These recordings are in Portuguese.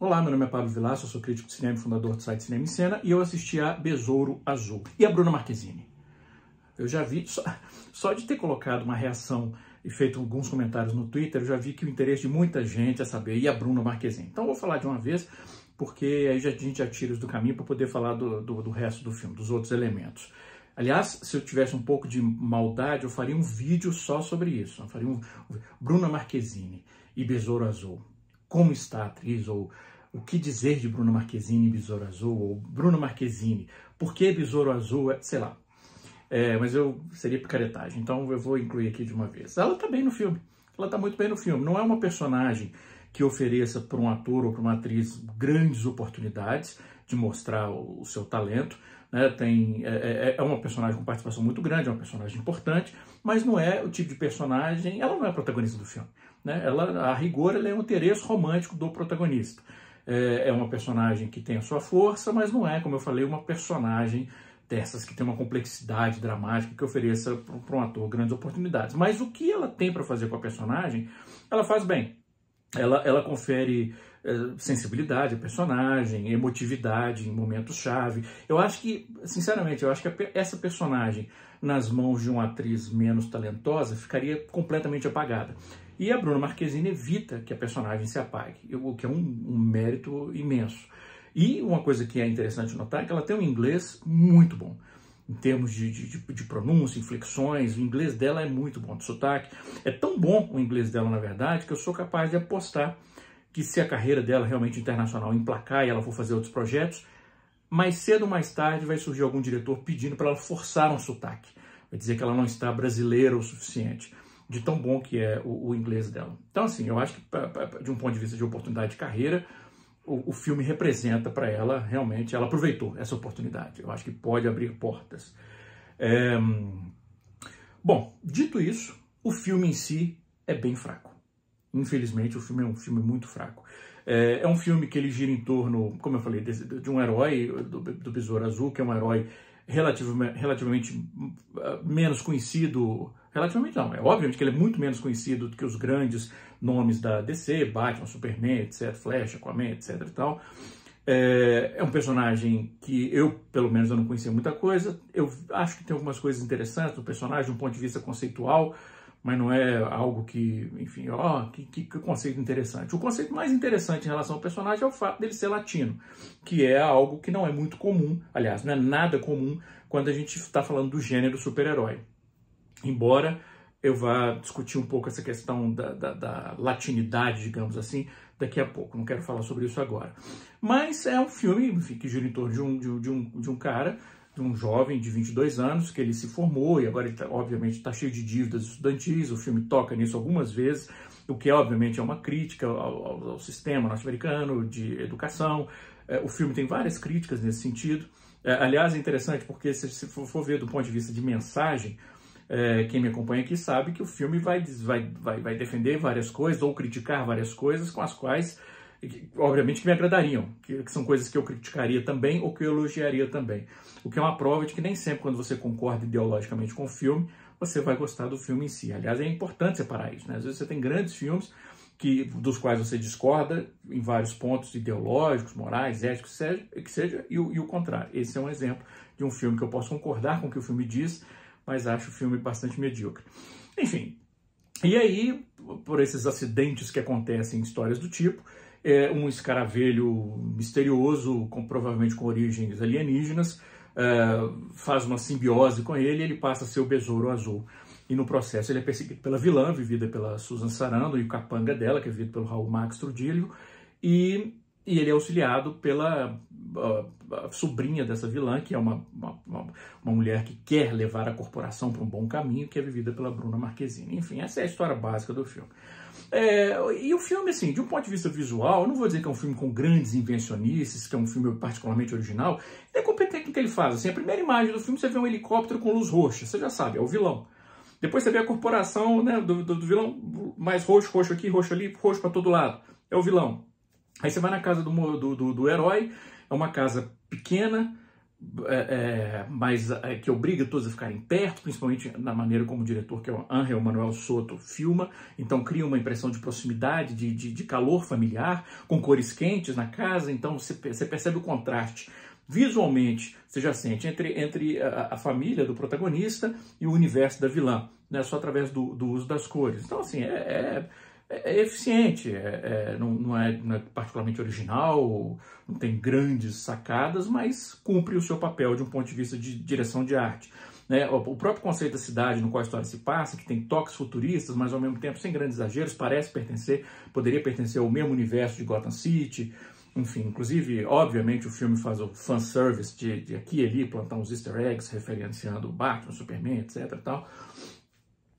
Olá, meu nome é Pablo Vilaça, eu sou crítico de cinema e fundador do site Cinema em Cena, e eu assisti a Besouro Azul e a Bruna Marquezine. Eu já vi, só, só de ter colocado uma reação e feito alguns comentários no Twitter, eu já vi que o interesse de muita gente é saber, e a Bruna Marquezine. Então eu vou falar de uma vez, porque aí já, a gente já tira isso do caminho para poder falar do, do, do resto do filme, dos outros elementos. Aliás, se eu tivesse um pouco de maldade, eu faria um vídeo só sobre isso. Eu faria um Bruna Marquezine e Besouro Azul como está a atriz, ou o que dizer de Bruna Marquezine e Besouro Azul, ou Bruna Marquezine, por que Besouro Azul, é, sei lá. É, mas eu seria picaretagem, então eu vou incluir aqui de uma vez. Ela está bem no filme, ela está muito bem no filme. Não é uma personagem que ofereça para um ator ou para uma atriz grandes oportunidades de mostrar o seu talento, né? Tem, é é, é, é uma personagem com participação muito grande, é uma personagem importante, mas não é o tipo de personagem, ela não é a protagonista do filme. Né? Ela, a rigor, ela é um interesse romântico do protagonista. É, é uma personagem que tem a sua força, mas não é, como eu falei, uma personagem dessas que tem uma complexidade dramática que ofereça para um ator grandes oportunidades. Mas o que ela tem para fazer com a personagem, ela faz bem. Ela, ela confere é, sensibilidade, personagem, emotividade em momentos-chave. Eu acho que, sinceramente, eu acho que essa personagem nas mãos de uma atriz menos talentosa ficaria completamente apagada. E a Bruna Marquezine evita que a personagem se apague, o que é um, um mérito imenso. E uma coisa que é interessante notar é que ela tem um inglês muito bom em termos de, de, de, pronúncia, inflexões, o inglês dela é muito bom, de sotaque. É tão bom o inglês dela, na verdade, que eu sou capaz de apostar que se a carreira dela realmente internacional emplacar e ela for fazer outros projetos, mais cedo ou mais tarde vai surgir algum diretor pedindo para ela forçar um sotaque. Vai dizer que ela não está brasileira o suficiente, de tão bom que é o, o inglês dela. Então, assim, eu acho que, pra, pra, de um ponto de vista de oportunidade de carreira, o, o filme representa para ela, realmente, ela aproveitou essa oportunidade. Eu acho que pode abrir portas. É... Bom, dito isso, o filme em si é bem fraco. Infelizmente, o filme é um filme muito fraco. É, é, um filme que ele gira em torno, como eu falei, de, de um herói, do, do Besouro Azul, que é um herói relativamente, relativamente ah, menos conhecido. Relativamente não, é óbvio que ele é muito menos conhecido do que os grandes nomes da DC, Batman, Superman, etc., Flash, Aquaman, etc. e tal. É, é um personagem que eu, pelo menos, eu não conhecia muita coisa. Eu acho que tem algumas coisas interessantes do personagem, do ponto de vista conceitual, mas não é algo que, enfim, ó, oh, que, que, que, conceito interessante. O conceito mais interessante em relação ao personagem é o fato dele ser latino, que é algo que não é muito comum, aliás, não é nada comum quando a gente está falando do gênero super-herói. Embora eu vá discutir um pouco essa questão da, da, da latinidade, digamos assim, daqui a pouco, não quero falar sobre isso agora. Mas é um filme enfim, que gira em torno de um, de um, de um cara de um jovem de 22 anos, que ele se formou e agora, ele tá, obviamente, está cheio de dívidas estudantis. O filme toca nisso algumas vezes, o que, obviamente, é uma crítica ao, ao, sistema norte-americano de educação. É, o filme tem várias críticas nesse sentido. É, aliás, é interessante porque, se, se for, for ver do ponto de vista de mensagem, é, quem me acompanha aqui sabe que o filme vai, vai, vai, vai defender várias coisas ou criticar várias coisas com as quais que, obviamente, que me agradariam, que, que, são coisas que eu criticaria também ou que eu elogiaria também. O que é uma prova de que nem sempre, quando você concorda ideologicamente com o filme, você vai gostar do filme em si. Aliás, é importante separar isso. Né? Às vezes você tem grandes filmes que, dos quais você discorda em vários pontos ideológicos, morais, éticos, seja, que seja, e o, e o contrário. Esse é um exemplo de um filme que eu posso concordar com o que o filme diz, mas acho o filme bastante medíocre. Enfim, e aí, por esses acidentes que acontecem em histórias do tipo, é um escaravelho misterioso, com, provavelmente com origens alienígenas, é, faz uma simbiose com ele e ele passa a ser o besouro azul. E no processo ele é perseguido pela vilã, vivida pela Susan Sarandon, e o capanga dela, que é vivido pelo Raul Max Trudilho e, e ele é auxiliado pela a, a sobrinha dessa vilã, que é uma, uma, uma, mulher que quer levar a corporação para um bom caminho, que é vivida pela Bruna Marquezine. Enfim, essa é a história básica do filme. É, e o filme, assim, de um ponto de vista visual, eu não vou dizer que é um filme com grandes invencionistas, que é um filme particularmente original, ele é competente no que ele faz. Assim, a primeira imagem do filme você vê um helicóptero com luz roxa, você já sabe, é o vilão. Depois você vê a corporação né, do, do, do vilão, mais roxo, roxo aqui, roxo ali, roxo para todo lado, é o vilão. Aí você vai na casa do, do, do herói, é uma casa pequena, é, é, mas é, que obriga todos a ficarem perto, principalmente na maneira como o diretor, que é o Angel Manuel Soto, filma. Então cria uma impressão de proximidade, de, de, de calor familiar, com cores quentes na casa. Então você, você percebe o contraste visualmente você já sente entre, entre a, a, família do protagonista e o universo da vilã, né? só através do, do uso das cores. Então, assim, é, é é, é, eficiente, é, é, não, não, é, não, é, particularmente original, não tem grandes sacadas, mas cumpre o seu papel de um ponto de vista de direção de arte. Né? O próprio conceito da cidade no qual a história se passa, que tem toques futuristas, mas ao mesmo tempo sem grandes exageros, parece pertencer, poderia pertencer ao mesmo universo de Gotham City, enfim, inclusive, obviamente, o filme faz o fanservice de, de aqui e ali, plantar uns easter eggs referenciando o Batman, Superman, etc. Tal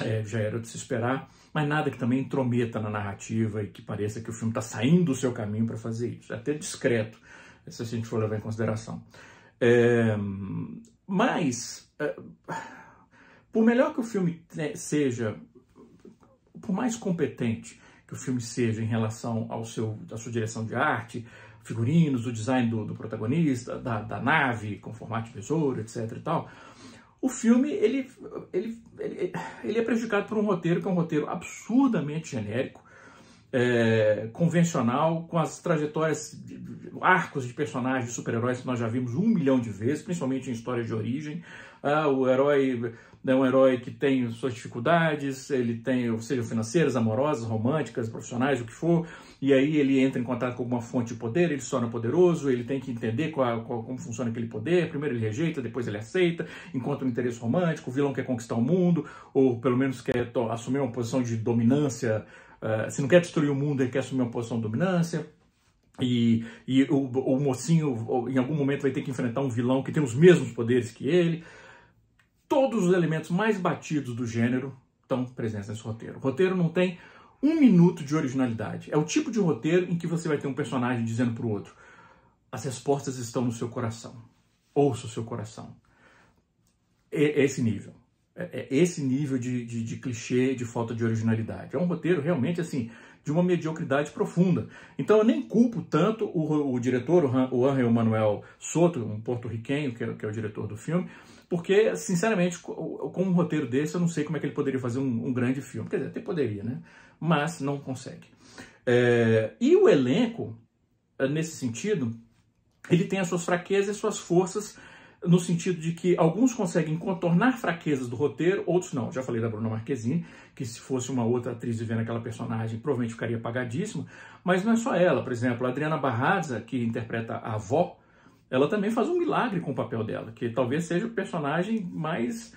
é, já era de se esperar, mas nada que também intrometa na narrativa e que pareça que o filme está saindo do seu caminho para fazer isso. É até discreto, se a gente for levar em consideração. É, mas, é, por melhor que o filme né, seja, por mais competente que o filme seja em relação ao seu, à sua direção de arte, figurinos, o design do, do protagonista, da, da, nave com formato de besouro, etc e tal, o filme ele, ele, ele, ele, é prejudicado por um roteiro que é um roteiro absurdamente genérico, é, convencional, com as trajetórias, arcos de personagens, super-heróis que nós já vimos um milhão de vezes, principalmente em histórias de origem ah, o herói é um herói que tem suas dificuldades, ele tem, ou seja, financeiras, amorosas, românticas, profissionais, o que for, e aí ele entra em contato com alguma fonte de poder, ele se torna poderoso, ele tem que entender qual, qual, como funciona aquele poder, primeiro ele rejeita, depois ele aceita, encontra um interesse romântico, o vilão quer conquistar o mundo, ou pelo menos quer assumir uma posição de dominância, uh, se não quer destruir o mundo, ele quer assumir uma posição de dominância, e, e o, o mocinho em algum momento vai ter que enfrentar um vilão que tem os mesmos poderes que ele, todos os elementos mais batidos do gênero estão presentes nesse roteiro. O roteiro não tem um minuto de originalidade. É o tipo de roteiro em que você vai ter um personagem dizendo para o outro: as respostas estão no seu coração. Ouça o seu coração. É, é esse nível. É, é esse nível de, de, de clichê, de falta de originalidade. É um roteiro realmente assim de uma mediocridade profunda. Então eu nem culpo tanto o, o diretor, o, Han, Manuel Soto, um porto-riquenho, que, é, que é o diretor do filme, porque, sinceramente, com um roteiro desse, eu não sei como é que ele poderia fazer um, um grande filme. Quer dizer, até poderia, né? Mas não consegue. É, e o elenco, é, nesse sentido, ele tem as suas fraquezas e suas forças, no sentido de que alguns conseguem contornar fraquezas do roteiro, outros não. Já falei da Bruna Marquezine, que se fosse uma outra atriz vivendo aquela personagem, provavelmente ficaria pagadíssima, mas não é só ela. Por exemplo, a Adriana Barraza, que interpreta a avó, ela também faz um milagre com o papel dela, que talvez seja o personagem mais,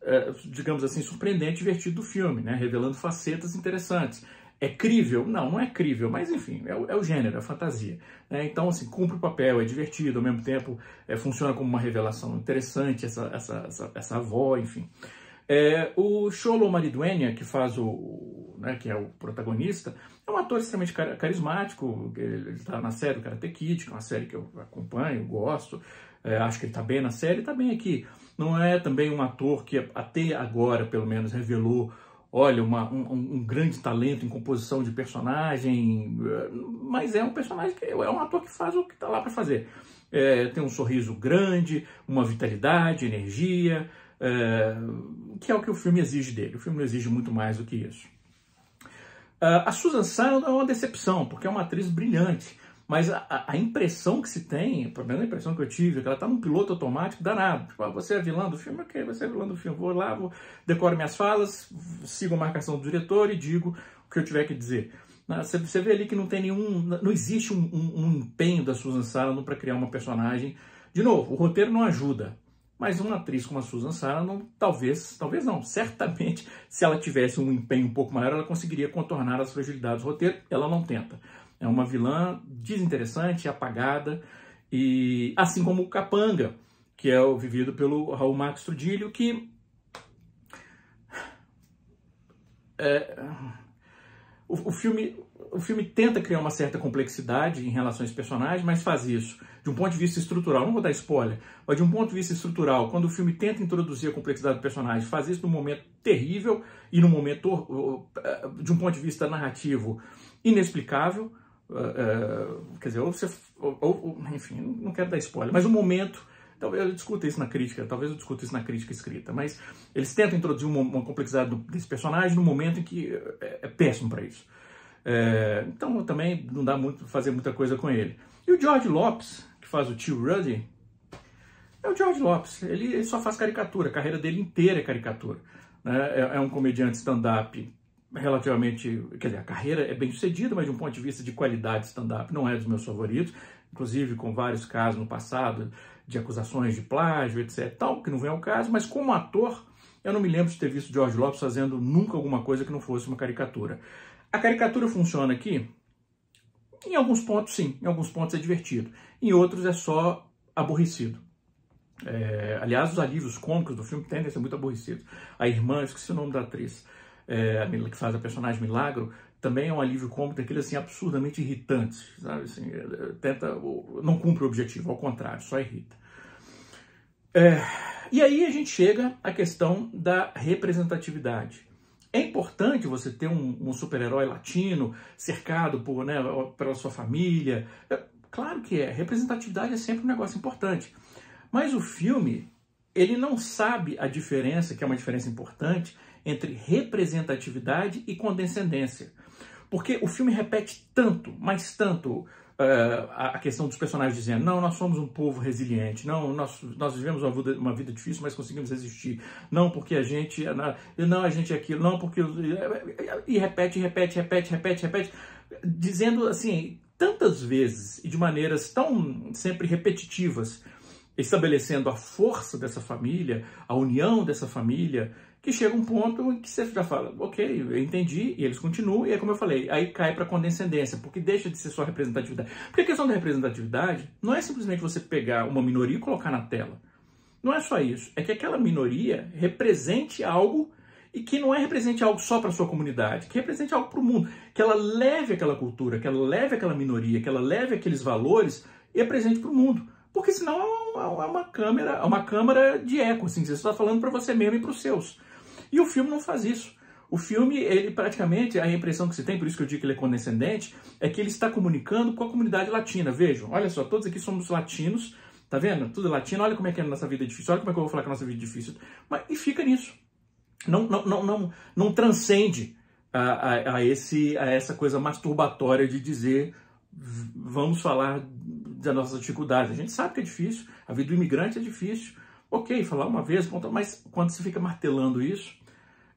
eh, digamos assim, surpreendente e divertido do filme, né? revelando facetas interessantes. É crível? Não, não é crível, mas enfim, é o, é o gênero, é a fantasia. Né? Então, assim, cumpre o papel, é divertido, ao mesmo tempo é, funciona como uma revelação interessante, essa, essa, essa, essa avó, enfim. É, o Cholo Mariduena, que faz o, né, que é o protagonista, é um ator extremamente car carismático, ele está na série do Karate Kid, que é uma série que eu acompanho, gosto, é, acho que ele está bem na série, está bem aqui. Não é também um ator que até agora, pelo menos, revelou olha, uma, um, um, grande talento em composição de personagem, é, mas é um personagem que é um ator que faz o que está lá para fazer. É, tem um sorriso grande, uma vitalidade, energia, é, que é o que o filme exige dele. O filme não exige muito mais do que isso. Ah, a Susan Sarandon é uma decepção, porque é uma atriz brilhante. Mas a, a impressão que se tem, pelo menos a impressão que eu tive, é que ela está num piloto automático danado. Tipo, ah, você é vilã do filme? Ok, você é vilã do filme. Vou lá, vou, decoro minhas falas, sigo a marcação do diretor e digo o que eu tiver que dizer. Ah, você, você vê ali que não tem nenhum. Não existe um, um, um empenho da Susan Sarandon para criar uma personagem. De novo, o roteiro não ajuda. Mas uma atriz como a Susan Sarandon, talvez, talvez não, certamente, se ela tivesse um empenho um pouco maior, ela conseguiria contornar as fragilidades do roteiro. Ela não tenta. É uma vilã desinteressante, apagada, e assim como o Capanga, que é o vivido pelo Raul Max Trudilho, que é, o, o filme o filme tenta criar uma certa complexidade em relação aos personagens, mas faz isso de um ponto de vista estrutural, não vou dar spoiler, mas de um ponto de vista estrutural, quando o filme tenta introduzir a complexidade do personagem, faz isso num momento terrível e num momento, uh, uh, de um ponto de vista narrativo, inexplicável. Uh, quer dizer, ou você. Ou, ou, enfim, não quero dar spoiler, mas o um momento eu discuto isso na crítica, talvez eu discuta isso na crítica escrita, mas eles tentam introduzir uma, uma complexidade desse personagem no momento em que é, é péssimo para isso. É, então também não dá muito fazer muita coisa com ele. E o George Lopes, que faz o tio Ruddy, é o George Lopes. Ele, ele só faz caricatura, a carreira dele inteira é caricatura. Né? É, é um comediante stand-up relativamente. Quer dizer, a carreira é bem sucedida, mas de um ponto de vista de qualidade stand-up não é dos meus favoritos, inclusive com vários casos no passado de acusações de plágio, etc. Tal, que não vem ao caso, mas como ator. Eu não me lembro de ter visto George Lopes fazendo nunca alguma coisa que não fosse uma caricatura. A caricatura funciona aqui? Em alguns pontos, sim. Em alguns pontos é divertido. Em outros, é só aborrecido. É, aliás, os alívios cômicos do filme tendem a ser muito aborrecidos. A irmã, esqueci o nome da atriz, é, que faz a personagem Milagro, também é um alívio cômico daquele assim, absurdamente irritante, sabe? Assim, é, é, tenta, não cumpre o objetivo, ao contrário, só irrita. É, e aí a gente chega à questão da representatividade. É importante você ter um, um super-herói latino cercado por, né, pela sua família. É, claro que é. Representatividade é sempre um negócio importante. Mas o filme, ele não sabe a diferença, que é uma diferença importante, entre representatividade e condescendência. Porque o filme repete tanto, mas tanto, uh, a questão dos personagens dizendo: não, nós somos um povo resiliente, não, nós, nós vivemos uma vida, uma vida difícil, mas conseguimos resistir, não porque a gente, eh, não, a gente é aquilo, não porque. Eh, e repete, repete, repete, repete, repete, dizendo assim, tantas vezes e de maneiras tão sempre repetitivas, estabelecendo a força dessa família, a união dessa família que chega um ponto em que você já fala, ok, eu entendi, e eles continuam, e é como eu falei, aí cai para condescendência, porque deixa de ser só representatividade. Porque a questão da representatividade não é simplesmente você pegar uma minoria e colocar na tela. Não é só isso, é que aquela minoria represente algo e que não é represente algo só para sua comunidade, que represente algo para o mundo, que ela leve aquela cultura, que ela leve aquela minoria, que ela leve aqueles valores e apresente para o mundo. Porque senão é, é uma câmera, é uma câmara de eco, assim, você está falando para você mesmo e para os seus. E o filme não faz isso. O filme, ele praticamente, a impressão que se tem, por isso que eu digo que ele é condescendente, é que ele está comunicando com a comunidade latina. Vejam, olha só, todos aqui somos latinos, tá vendo? Tudo latino, olha como é que é a nossa vida difícil, olha como é que eu vou falar que a nossa vida é difícil. Mas, e fica nisso. Não, não, não, não, não transcende a, a, a, esse, a essa coisa masturbatória de dizer vamos falar das nossas dificuldades. A gente sabe que é difícil, a vida do imigrante é difícil. Ok, falar uma vez, mas quando se fica martelando isso,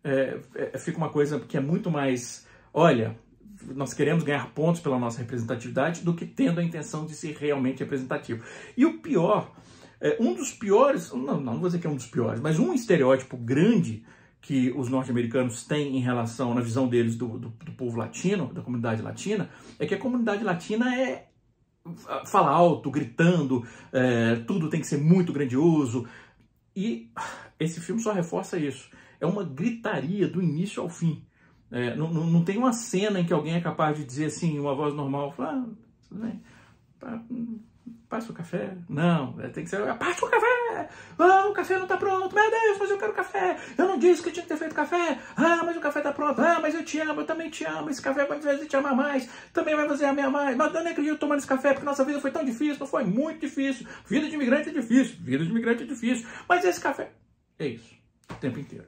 é, é, fica uma coisa que é muito mais, olha, nós queremos ganhar pontos pela nossa representatividade do que tendo a intenção de ser realmente representativo. E o pior, é, um dos piores, não, não vou dizer que é um dos piores, mas um estereótipo grande que os norte-americanos têm em relação, na visão deles, do, do, do, povo latino, da comunidade latina, é que a comunidade latina é fala alto, gritando, é, tudo tem que ser muito grandioso. E esse filme só reforça isso é uma gritaria do início ao fim. É, não, não, não, tem uma cena em que alguém é capaz de dizer assim, uma voz normal, falar, ah, tudo bem, tá, passa o café. Não, é, tem que ser, passa o café! Ah, o café não tá pronto, meu Deus, mas eu quero café! Eu não disse que tinha que ter feito café! Ah, mas o café tá pronto! Ah, mas eu te amo, eu também te amo, esse café vai me fazer te amar mais, também vai fazer a minha mais, mas é eu nem acredito tomando esse café, porque nossa vida foi tão difícil, não foi muito difícil, vida de imigrante é difícil, vida de imigrante é difícil, mas esse café... É isso, o tempo inteiro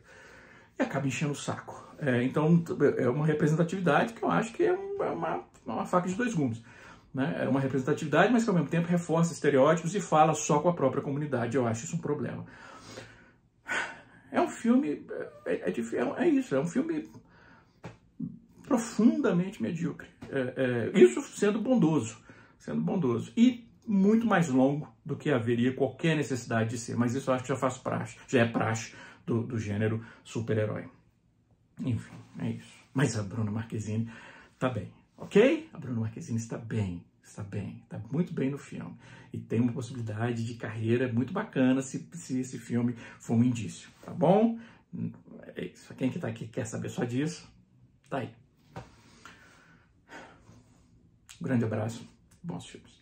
e acaba enchendo o saco. É, então, é uma representatividade que eu acho que é, é uma, é uma faca de dois gumes. Né? É uma representatividade, mas que ao mesmo tempo reforça estereótipos e fala só com a própria comunidade. Eu acho isso um problema. É um filme. É, é, é, é isso, é um filme profundamente medíocre. isso sendo bondoso. Sendo bondoso. E muito mais longo do que haveria qualquer necessidade de ser. Mas isso eu acho que já faz praxe, já é praxe do, do gênero super-herói. Enfim, é isso. Mas a Bruna Marquezine tá bem, ok? A Bruna Marquezine está bem, está bem, está muito bem no filme. E tem uma possibilidade de carreira muito bacana se, se esse filme for um indício, tá bom? É isso. Quem que tá aqui quer saber só disso, tá aí. grande abraço, bons filmes.